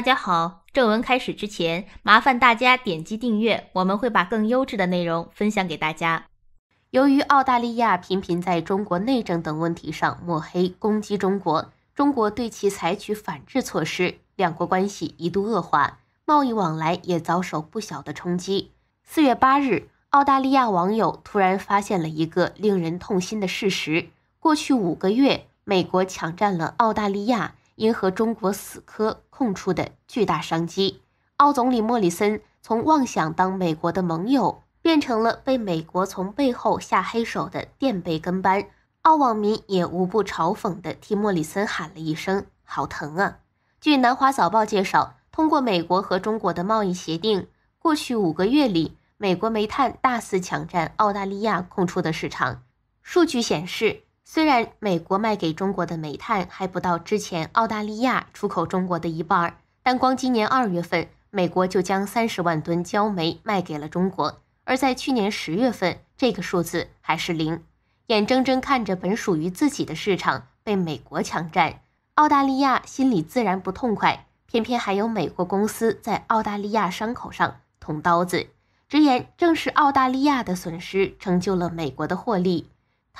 大家好，正文开始之前，麻烦大家点击订阅，我们会把更优质的内容分享给大家。由于澳大利亚频频在中国内政等问题上抹黑攻击中国，中国对其采取反制措施，两国关系一度恶化，贸易往来也遭受不小的冲击。四月八日，澳大利亚网友突然发现了一个令人痛心的事实：过去五个月，美国抢占了澳大利亚。因和中国死磕空出的巨大商机，澳总理莫里森从妄想当美国的盟友，变成了被美国从背后下黑手的垫背跟班。澳网民也无不嘲讽地替莫里森喊了一声：“好疼啊！”据《南华早报》介绍，通过美国和中国的贸易协定，过去五个月里，美国煤炭大肆抢占澳大利亚空出的市场。数据显示。虽然美国卖给中国的煤炭还不到之前澳大利亚出口中国的一半，但光今年二月份，美国就将三十万吨焦煤卖给了中国。而在去年十月份，这个数字还是零。眼睁睁看着本属于自己的市场被美国抢占，澳大利亚心里自然不痛快。偏偏还有美国公司在澳大利亚伤口上捅刀子，直言正是澳大利亚的损失成就了美国的获利。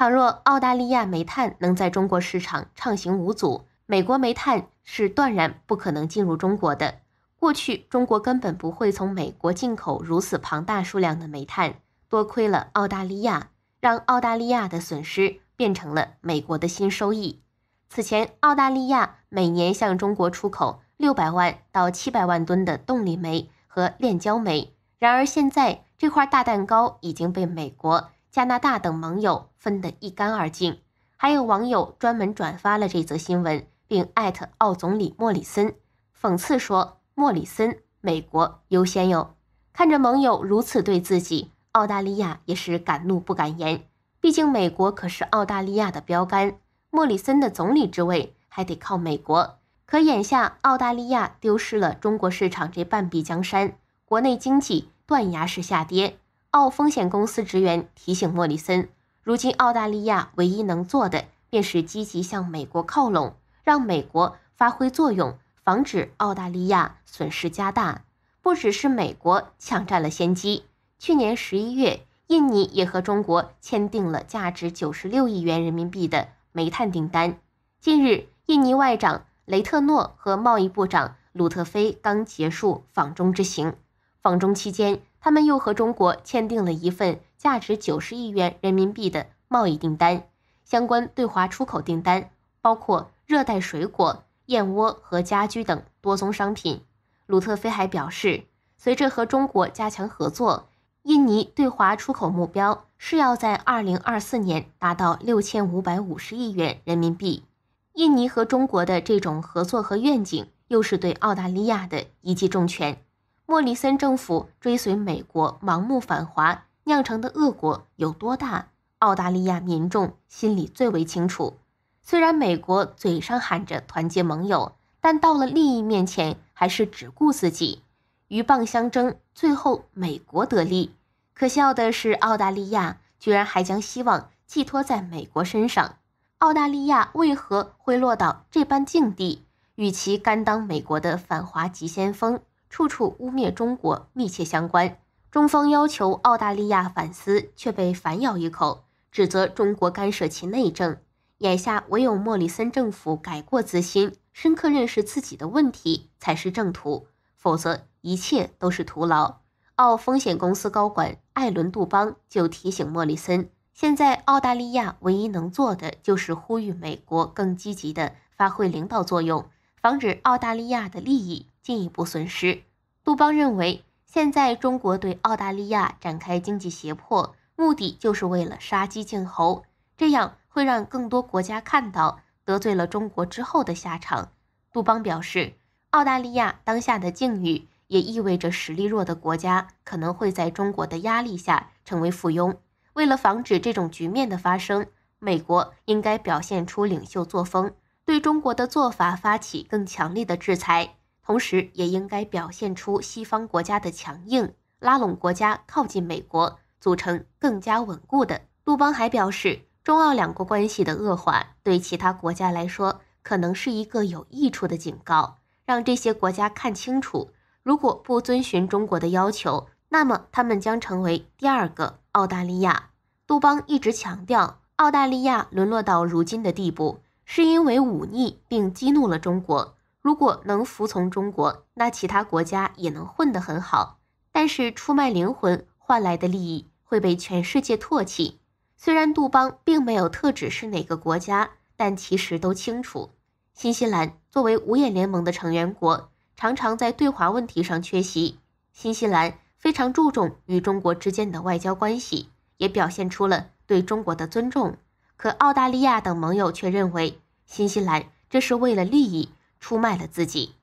倘若澳大利亚煤炭能在中国市场畅行无阻，美国煤炭是断然不可能进入中国的。过去中国根本不会从美国进口如此庞大数量的煤炭，多亏了澳大利亚，让澳大利亚的损失变成了美国的新收益。此前，澳大利亚每年向中国出口六百万到七百万吨的动力煤和炼焦煤，然而现在这块大蛋糕已经被美国。加拿大等盟友分得一干二净，还有网友专门转发了这则新闻，并艾特澳总理莫里森，讽刺说：“莫里森，美国优先哟！”看着盟友如此对自己，澳大利亚也是敢怒不敢言。毕竟美国可是澳大利亚的标杆，莫里森的总理之位还得靠美国。可眼下，澳大利亚丢失了中国市场这半壁江山，国内经济断崖式下跌。澳风险公司职员提醒莫里森，如今澳大利亚唯一能做的便是积极向美国靠拢，让美国发挥作用，防止澳大利亚损失加大。不只是美国抢占了先机，去年十一月，印尼也和中国签订了价值九十六亿元人民币的煤炭订单。近日，印尼外长雷特诺和贸易部长鲁特菲刚结束访中之行，访中期间。他们又和中国签订了一份价值九十亿元人民币的贸易订单，相关对华出口订单包括热带水果、燕窝和家居等多宗商品。鲁特菲还表示，随着和中国加强合作，印尼对华出口目标是要在二零二四年达到六千五百五十亿元人民币。印尼和中国的这种合作和愿景，又是对澳大利亚的一记重拳。莫里森政府追随美国盲目反华酿成的恶果有多大？澳大利亚民众心里最为清楚。虽然美国嘴上喊着团结盟友，但到了利益面前，还是只顾自己。鹬蚌相争，最后美国得利。可笑的是，澳大利亚居然还将希望寄托在美国身上。澳大利亚为何会落到这般境地？与其甘当美国的反华急先锋？处处污蔑中国密切相关，中方要求澳大利亚反思，却被反咬一口，指责中国干涉其内政。眼下唯有莫里森政府改过自新，深刻认识自己的问题才是正途，否则一切都是徒劳。澳风险公司高管艾伦·杜邦就提醒莫里森，现在澳大利亚唯一能做的就是呼吁美国更积极地发挥领导作用，防止澳大利亚的利益进一步损失。杜邦认为，现在中国对澳大利亚展开经济胁迫，目的就是为了杀鸡儆猴，这样会让更多国家看到得罪了中国之后的下场。杜邦表示，澳大利亚当下的境遇也意味着实力弱的国家可能会在中国的压力下成为附庸。为了防止这种局面的发生，美国应该表现出领袖作风，对中国的做法发起更强烈的制裁。同时，也应该表现出西方国家的强硬，拉拢国家靠近美国，组成更加稳固的。杜邦还表示，中澳两国关系的恶化对其他国家来说，可能是一个有益处的警告，让这些国家看清楚，如果不遵循中国的要求，那么他们将成为第二个澳大利亚。杜邦一直强调，澳大利亚沦落到如今的地步，是因为忤逆并激怒了中国。如果能服从中国，那其他国家也能混得很好。但是出卖灵魂换来的利益会被全世界唾弃。虽然杜邦并没有特指是哪个国家，但其实都清楚。新西兰作为五眼联盟的成员国，常常在对华问题上缺席。新西兰非常注重与中国之间的外交关系，也表现出了对中国的尊重。可澳大利亚等盟友却认为，新西兰这是为了利益。出卖了自己。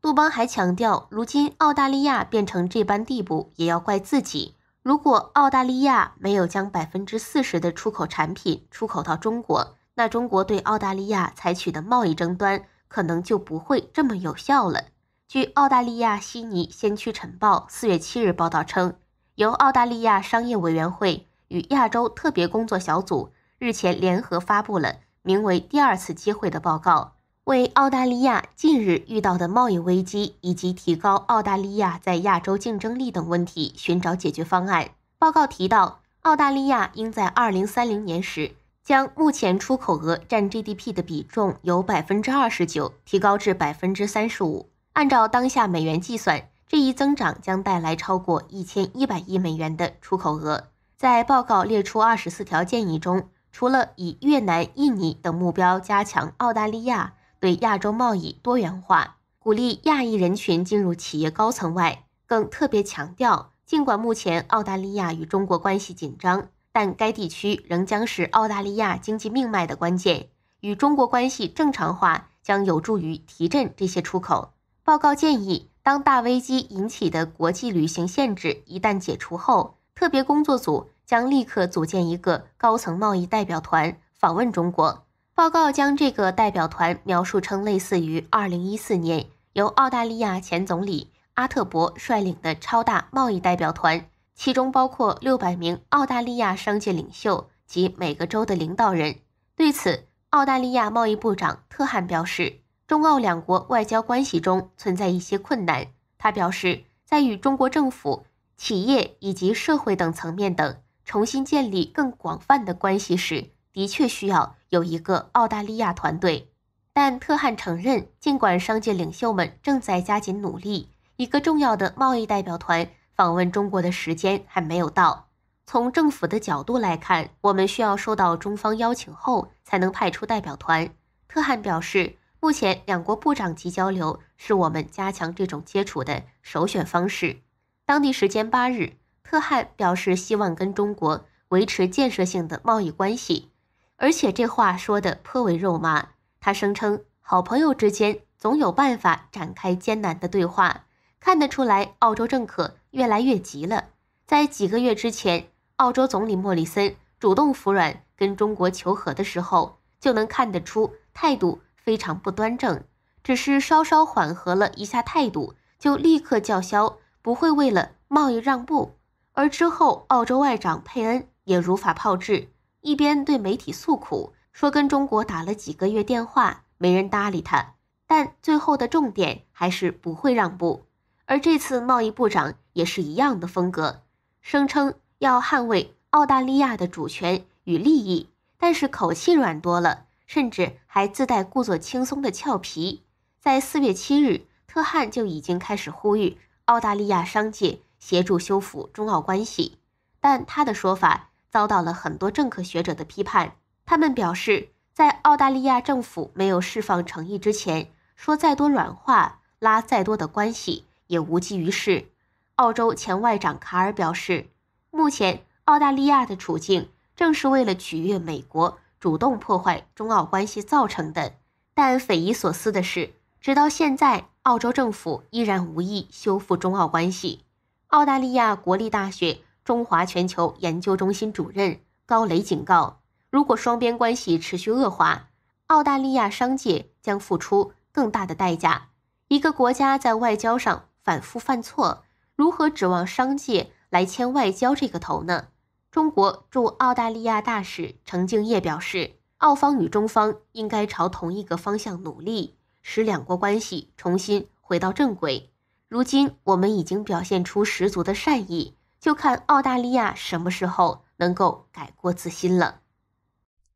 杜邦还强调，如今澳大利亚变成这般地步，也要怪自己。如果澳大利亚没有将百分之四十的出口产品出口到中国，那中国对澳大利亚采取的贸易争端可能就不会这么有效了。据澳大利亚悉尼先驱晨报四月七日报道称，由澳大利亚商业委员会与亚洲特别工作小组日前联合发布了名为《第二次机会》的报告。为澳大利亚近日遇到的贸易危机以及提高澳大利亚在亚洲竞争力等问题寻找解决方案。报告提到，澳大利亚应在二零三零年时将目前出口额占 GDP 的比重由百分之二十九提高至百分之三十五。按照当下美元计算，这一增长将带来超过一千一百亿美元的出口额。在报告列出二十四条建议中，除了以越南、印尼等目标加强澳大利亚，对亚洲贸易多元化，鼓励亚裔人群进入企业高层外，更特别强调，尽管目前澳大利亚与中国关系紧张，但该地区仍将是澳大利亚经济命脉的关键。与中国关系正常化将有助于提振这些出口。报告建议，当大危机引起的国际旅行限制一旦解除后，特别工作组将立刻组建一个高层贸易代表团访问中国。报告将这个代表团描述成类似于2014年由澳大利亚前总理阿特伯率领的超大贸易代表团，其中包括600名澳大利亚商界领袖及每个州的领导人。对此，澳大利亚贸易部长特汉表示，中澳两国外交关系中存在一些困难。他表示，在与中国政府、企业以及社会等层面等重新建立更广泛的关系时，的确需要。有一个澳大利亚团队，但特汉承认，尽管商界领袖们正在加紧努力，一个重要的贸易代表团访问中国的时间还没有到。从政府的角度来看，我们需要收到中方邀请后才能派出代表团。特汉表示，目前两国部长级交流是我们加强这种接触的首选方式。当地时间八日，特汉表示希望跟中国维持建设性的贸易关系。而且这话说得颇为肉麻。他声称，好朋友之间总有办法展开艰难的对话。看得出来，澳洲政客越来越急了。在几个月之前，澳洲总理莫里森主动服软，跟中国求和的时候，就能看得出态度非常不端正。只是稍稍缓和了一下态度，就立刻叫嚣不会为了贸易让步。而之后，澳洲外长佩恩也如法炮制。一边对媒体诉苦，说跟中国打了几个月电话，没人搭理他，但最后的重点还是不会让步。而这次贸易部长也是一样的风格，声称要捍卫澳大利亚的主权与利益，但是口气软多了，甚至还自带故作轻松的俏皮。在四月七日，特汉就已经开始呼吁澳大利亚商界协助修复中澳关系，但他的说法。遭到了很多政客学者的批判，他们表示，在澳大利亚政府没有释放诚意之前，说再多软话，拉再多的关系，也无济于事。澳洲前外长卡尔表示，目前澳大利亚的处境正是为了取悦美国，主动破坏中澳关系造成的。但匪夷所思的是，直到现在，澳洲政府依然无意修复中澳关系。澳大利亚国立大学。中华全球研究中心主任高雷警告：如果双边关系持续恶化，澳大利亚商界将付出更大的代价。一个国家在外交上反复犯错，如何指望商界来牵外交这个头呢？中国驻澳大利亚大使程敬业表示，澳方与中方应该朝同一个方向努力，使两国关系重新回到正轨。如今，我们已经表现出十足的善意。就看澳大利亚什么时候能够改过自新了。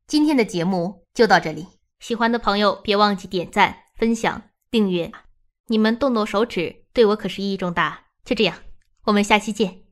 今天的节目就到这里，喜欢的朋友别忘记点赞、分享、订阅，你们动动手指对我可是意义重大。就这样，我们下期见。